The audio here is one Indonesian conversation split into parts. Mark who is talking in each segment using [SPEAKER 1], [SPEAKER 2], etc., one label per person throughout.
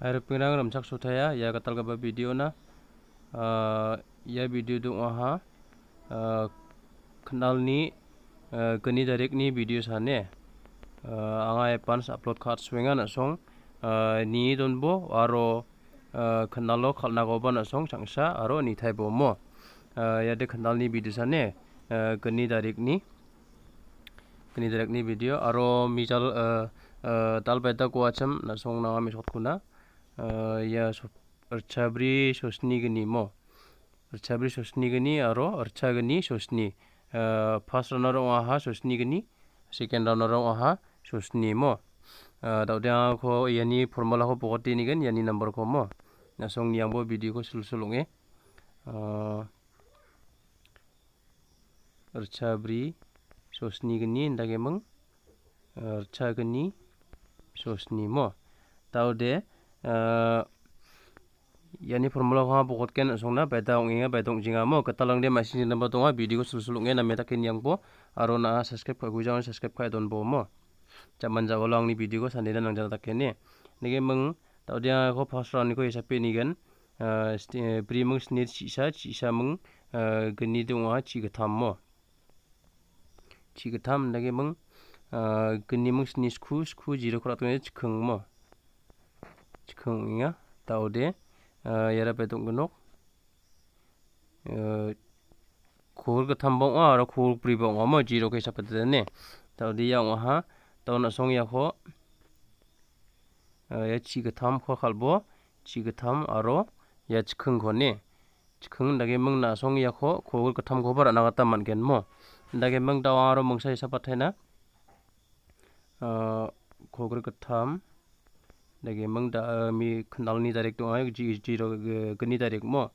[SPEAKER 1] airpingrang ramchak suthaya ya, ya katalgaba video na eh, ya video dong aha eh, kanal ni kini eh, direct ni video sane ya. anga epans upload card swinga na song ni don bo aro kanal lo khalna go ban song changsa aro ni thai bo mo ya de kanal ni video sane ya. kini direct ni kini direct ni video aro mijal tal paita ko acham na song na mi shot kuna Eh, ya arcabri sosni gini mo arcabri sosni gini aro arcagini sosni eh, first runner aha sosni gini second runner aha sosni mo eh, daudia ko yani formula ko pokot ini gini yani number ko mo nasong niambo video ko sul sulung e arcabri sosni gini ndage meng arcagini sosni mo tau deh ya yani formula ha bokot ken songna beta onginga beta ongjinga mo katalang masih machine number tonga video sulsulunge na meta ken yang po aro na subscribe ka gujang subscribe ka don bo mo jaman jago golong ni video sande na nangja takken ni nige meng tau dia ko first round ko isape ni gen eh, eh, pri meng snir chisa chisa meng gni donga chi gatham mo chi gatham nige meng gni meng snis sku khu jiro khrat nge chkhung mo kung n g a tau de yara pe t o n g gunok k u h u l ka t a m bong a ra khur u pri bong a ma ji ro k i sa pa t e ne tau de yang wa ha tau na song ya kho ya chi ka tham kho khal bo chi ka tham aro ya chi khung kho ne chi khung n a ge mung na song ya kho khur ka tham kho ba na ga ta man gen mo n a ge mung da wa ro mung sa sa pa thaina khur ka tham nage mang da mi khnal ni direct to ai ji ji ro gni direct mo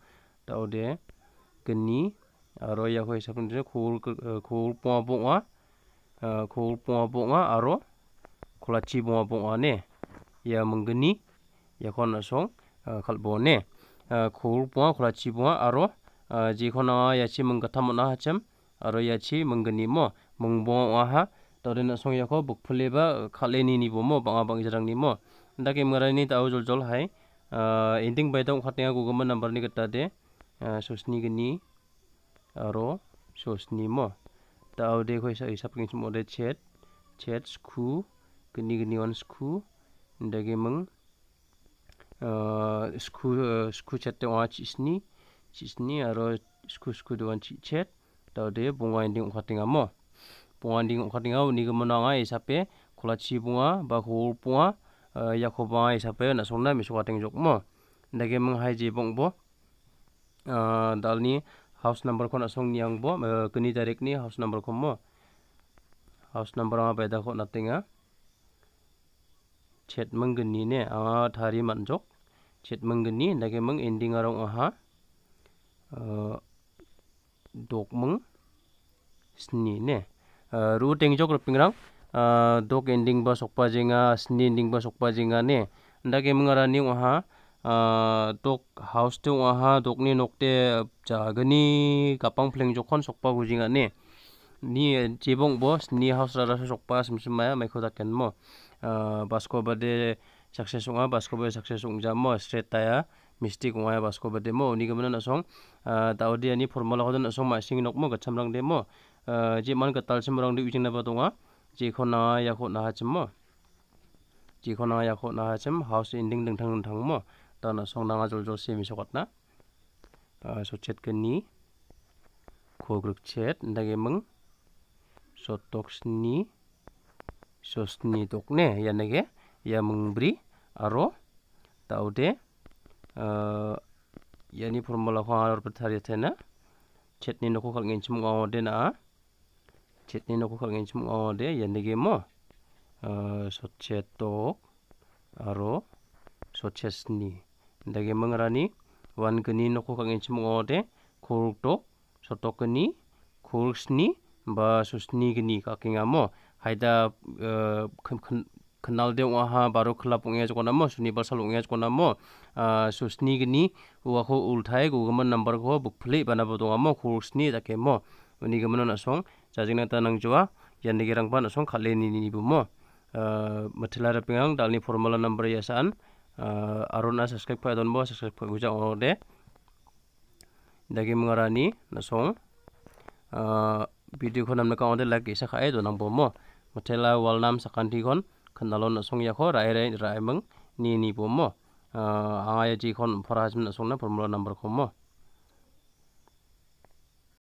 [SPEAKER 1] ta ode gni aro ya hoi sapun je khol khol po bo wa khol po bo wa aro khola chi bo bo wa ne ya mang gni ya khon song khal bo ne khol po khola chi bo aro ji khona ya chi mang ka tham na cham aro ya chi mang gni mo mang bo wa ha ta de na song ya kho buk phule ba khale ni ni bo mo ba ba jang ni mo da camera ni tau jol jol hai eh, ending bai dong khatnya gugum number ni kata de eh, sosni gini aro eh, sosni mo tau de khoi sa isa ping semua de chat chat sku gini gini on sku da ge meng sku sku chat de ni, chisni chisni aro sku sku de wan chat tau de bunga ending khatnya mo bunga ending khatnya ni gum na ngai isa pe kolachi bunga bakul bunga yakoba isape na songna mi suka teng jokmo ndage meng hai ji bong bo dalni house number ko na song niang bo kini tarik ni house number ko mo house number ma beda ko na tinga chet meng gni ne a thari man jok chet meng gni ndage meng ending arong aha dok meng sni ne ru teng jok pingrang dok ending ba sokpa jinga sni ending ba sokpa jinga ne ndake mungarani waha dok house te waha dokni nokte jagani kapang phleng jokhon sokpa bujinga ne ni jebong bo sni house rara sokpa simsimaya maikho dakken mo basko bade success unga basko bade success ungjam mo straight taya mistik unga ya, basko bade mo ni gamna na song tawdi ani formula hodon song ma nok mo gacham rang de mo je man katal sim rang de ujing tonga chỉ khôn nó ya khôn nó chấm mò chỉ khôn nó ya khôn nó chấm house ending đừng thằng đ n thằng mò tao nó xong đang ở chỗ xem s o ọ t na số chết cái ní khô cực chết đây mừng số tóc ní số ní tóc nè ya này cái ya mừng bri aro tao de yani formula ko har bertari tena chetni noko kalngin chimgo n dena chetni no khangin o chum o de y e n de g e mo soche tok aro sochesni d e g e m o n g r a n i wan k gni no khangin o chum o de k u l tok sotokni k u l s n i ba s o s n i k gni kakinga mo haida khnal de wa ha baro khlap nge jona k mo suni ba sal nge jona k mo susni k gni wa k o ulthai gu number ko bukphli banabo d o a mo k u l s n i dake mo oni gamano nasong jajing na tanang jua yan eh, ni gerang pa nasong kalle ni ni bu mo mathila ra pengang formula number ya san eh, arona subscribe pa don bo subscribe pa guja or de dagi mengarani nasong eh, video khon namna ka onde lagi sa donang bo mo mathila wal nam sakanti kan nasong ya kho rai rai rai mang ni ni bo mo anga ya ji khon phorajim na formula number mo